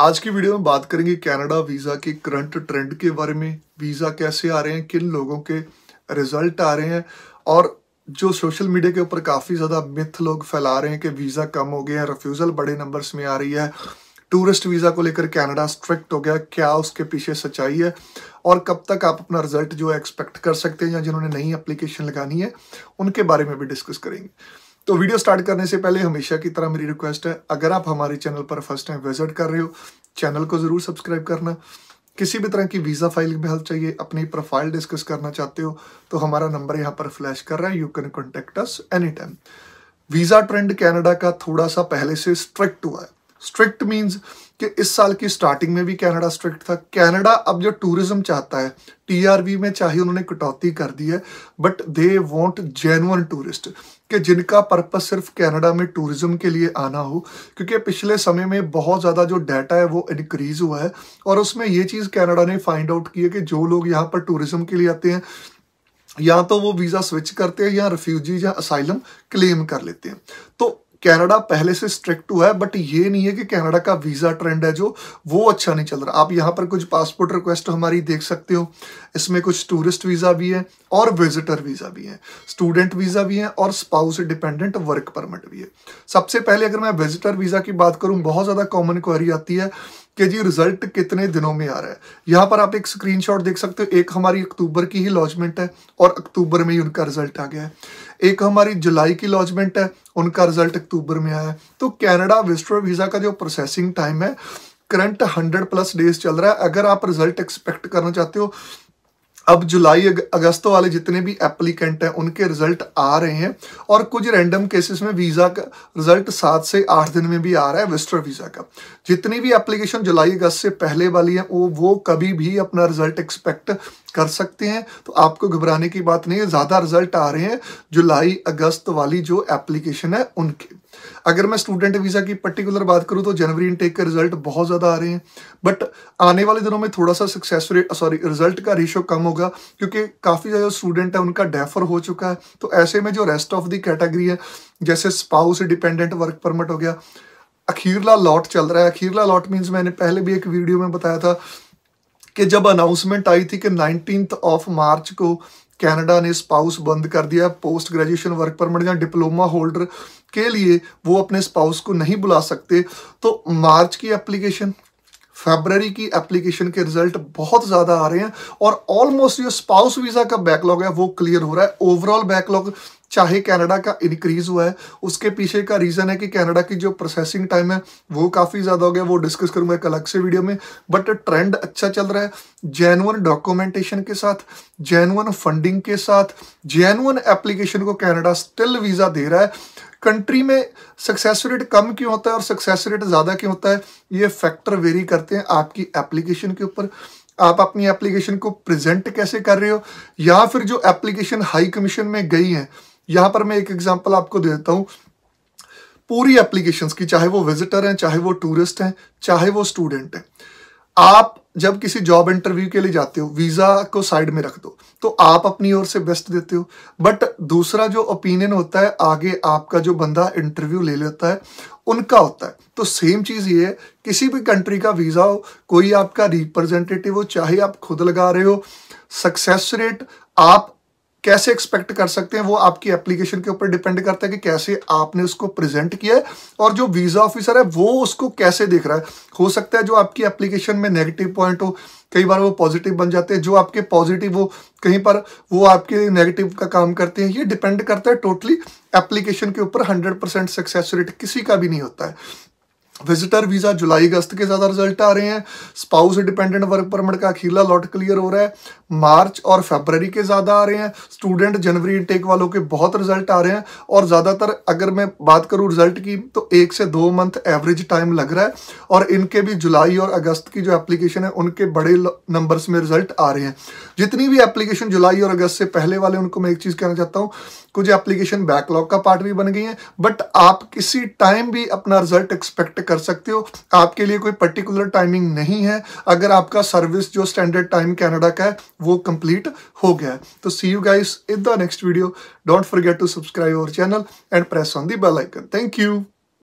आज की वीडियो में बात करेंगे कनाडा वीज़ा के करंट ट्रेंड के बारे में वीज़ा कैसे आ रहे हैं किन लोगों के रिजल्ट आ रहे हैं और जो सोशल मीडिया के ऊपर काफ़ी ज़्यादा मिथ लोग फैला रहे हैं कि वीज़ा कम हो गया है रिफ्यूज़ल बड़े नंबर्स में आ रही है टूरिस्ट वीज़ा को लेकर कनाडा स्ट्रिक्ट हो गया क्या उसके पीछे सच्चाई है और कब तक आप अपना रिजल्ट जो एक्सपेक्ट कर सकते हैं या जिन्होंने नई एप्लीकेशन लगानी है उनके बारे में भी डिस्कस करेंगे तो वीडियो स्टार्ट करने से पहले हमेशा की तरह मेरी रिक्वेस्ट है अगर आप हमारे चैनल पर फर्स्ट टाइम विजिट कर रहे हो चैनल को ज़रूर सब्सक्राइब करना किसी भी तरह की वीज़ा फाइलिंग में हेल्प चाहिए अपनी प्रोफाइल डिस्कस करना चाहते हो तो हमारा नंबर यहाँ पर फ्लैश कर रहा है you can contact us any time visa trend Canada का थोड़ा सा पहले से स्ट्रिक्ट हुआ है स्ट्रिक्ट मीन्स कि इस साल की स्टार्टिंग में भी कनाडा स्ट्रिक्ट था कनाडा अब जो टूरिज्म चाहता है टीआरवी में चाहे उन्होंने कटौती कर दी है but they want genuine tourist कि जिनका पर्पस सिर्फ कनाडा में टूरिज्म के लिए आना हो क्योंकि पिछले समय में बहुत ज़्यादा जो डाटा है वो इनक्रीज हुआ है और उसमें ये चीज़ कैनेडा ने फाइंड आउट की है कि जो लोग यहाँ पर टूरिज्म के लिए आते हैं या तो वो वीज़ा स्विच करते हैं या रिफ्यूजी या असाइलम क्लेम कर लेते हैं तो कनाडा पहले से स्ट्रिक्ट हुआ है बट ये नहीं है कि कनाडा का वीज़ा ट्रेंड है जो वो अच्छा नहीं चल रहा आप यहाँ पर कुछ पासपोर्ट रिक्वेस्ट हमारी देख सकते हो इसमें कुछ टूरिस्ट वीज़ा भी है और विजिटर वीज़ा भी है स्टूडेंट वीज़ा भी है और स्पाउस डिपेंडेंट वर्क परमिट भी है सबसे पहले अगर मैं विजिटर वीज़ा की बात करूँ बहुत ज़्यादा कॉमन क्वारी आती है कि जी रिजल्ट कितने दिनों में आ रहा है यहाँ पर आप एक स्क्रीनशॉट देख सकते हो एक हमारी अक्टूबर की ही लॉन्चमेंट है और अक्टूबर में ही उनका रिजल्ट आ गया है एक हमारी जुलाई की लॉन्चमेंट है उनका रिजल्ट अक्टूबर में आया है तो कैनेडा विस्टर वीज़ा का जो प्रोसेसिंग टाइम है करंट हंड्रेड प्लस डेज चल रहा है अगर आप रिजल्ट एक्सपेक्ट करना चाहते हो अब जुलाई अगस्त वाले जितने भी एप्लीकेंट हैं उनके रिजल्ट आ रहे हैं और कुछ रैंडम केसेस में वीज़ा का रिजल्ट सात से आठ दिन में भी आ रहा है विस्टर वीज़ा का जितनी भी एप्लीकेशन जुलाई अगस्त से पहले वाली है वो वो कभी भी अपना रिजल्ट एक्सपेक्ट कर सकते हैं तो आपको घबराने की बात नहीं है ज़्यादा रिजल्ट आ रहे हैं जुलाई अगस्त वाली जो एप्लीकेशन है उनके अगर मैं स्टूडेंट वीज़ा की पर्टिकुलर बात करूँ तो जनवरी इनटेक के रिजल्ट बहुत ज़्यादा आ रहे हैं बट आने वाले दिनों में थोड़ा सा सक्सेस रेट सॉरी रिजल्ट का रेशो कम होगा क्योंकि काफ़ी ज़्यादा स्टूडेंट है उनका डेफर हो चुका है तो ऐसे में जो रेस्ट ऑफ दी कैटेगरी है जैसे स्पाउस डिपेंडेंट वर्क परमिट हो गया अखीरला लॉट चल रहा है अखीरला लॉट मीन्स मैंने पहले भी एक वीडियो में बताया था कि जब अनाउंसमेंट आई थी कि नाइनटीन ऑफ मार्च को कैनेडा ने स्पाउस बंद कर दिया पोस्ट ग्रेजुएशन वर्क परमिट या डिप्लोमा होल्डर के लिए वो अपने स्पाउस को नहीं बुला सकते तो मार्च की एप्लीकेशन फेबररी की एप्लीकेशन के रिजल्ट बहुत ज़्यादा आ रहे हैं और ऑलमोस्ट जो स्पाउस वीज़ा का बैकलॉग है वो क्लियर हो रहा है ओवरऑल बैकलॉग चाहे कनाडा का इंक्रीज हुआ है उसके पीछे का रीज़न है कि कनाडा की जो प्रोसेसिंग टाइम है वो काफ़ी ज़्यादा हो गया वो डिस्कस करूँगा एक अलग से वीडियो में बट ट्रेंड अच्छा चल रहा है जेनुअन डॉक्यूमेंटेशन के साथ जैनुअन फंडिंग के साथ जैनुअन एप्लीकेशन को कनाडा स्टिल वीज़ा दे रहा है कंट्री में सक्सेस रेट कम क्यों होता है और सक्सेस रेट ज़्यादा क्यों होता है ये फैक्टर वेरी करते हैं आपकी एप्लीकेशन के ऊपर आप अपनी एप्लीकेशन को प्रेजेंट कैसे कर रहे हो या फिर जो एप्लीकेशन हाई कमीशन में गई है यहाँ पर मैं एक एग्जाम्पल आपको दे देता हूँ पूरी एप्लीकेशन की चाहे वो विजिटर हैं चाहे वो टूरिस्ट हैं चाहे वो स्टूडेंट हैं आप जब किसी जॉब इंटरव्यू के लिए जाते हो वीज़ा को साइड में रख दो तो आप अपनी ओर से बेस्ट देते हो बट दूसरा जो ओपिनियन होता है आगे आपका जो बंदा इंटरव्यू ले लेता है उनका होता है तो सेम चीज़ ये है किसी भी कंट्री का वीज़ा हो कोई आपका रिप्रेजेंटेटिव हो चाहे आप खुद लगा रहे हो सक्सेस रेट आप कैसे एक्सपेक्ट कर सकते हैं वो आपकी एप्लीकेशन के ऊपर डिपेंड करता है कि कैसे आपने उसको प्रेजेंट किया है और जो वीज़ा ऑफिसर है वो उसको कैसे देख रहा है हो सकता है जो आपकी एप्लीकेशन में नेगेटिव पॉइंट हो कई बार वो पॉजिटिव बन जाते हैं जो आपके पॉजिटिव हो कहीं पर वो आपके नेगेटिव का काम करते हैं ये डिपेंड करता है टोटली एप्लीकेशन के ऊपर हंड्रेड सक्सेस रेट किसी का भी नहीं होता है विजिटर वीज़ा जुलाई अगस्त के ज़्यादा रिजल्ट आ रहे हैं स्पाउस डिपेंडेंट वर्क परमिट का अखीला लॉट क्लियर हो रहा है मार्च और फेबररी के ज़्यादा आ रहे हैं स्टूडेंट जनवरी इंटेक वालों के बहुत रिजल्ट आ रहे हैं और ज़्यादातर अगर मैं बात करूँ रिजल्ट की तो एक से दो मंथ एवरेज टाइम लग रहा है और इनके भी जुलाई और अगस्त की जो एप्लीकेशन है उनके बड़े नंबर्स में रिजल्ट आ रहे हैं जितनी भी एप्लीकेशन जुलाई और अगस्त से पहले वाले उनको मैं एक चीज़ कहना चाहता हूँ कुछ एप्लीकेशन बैकलॉग का पार्ट भी बन गई हैं बट आप किसी टाइम भी अपना रिजल्ट एक्सपेक्ट कर सकते हो आपके लिए कोई पर्टिकुलर टाइमिंग नहीं है अगर आपका सर्विस जो स्टैंडर्ड टाइम कैनेडा का है वो कंप्लीट हो गया है तो see you guys in the next video don't forget to subscribe our channel and press on the bell icon thank you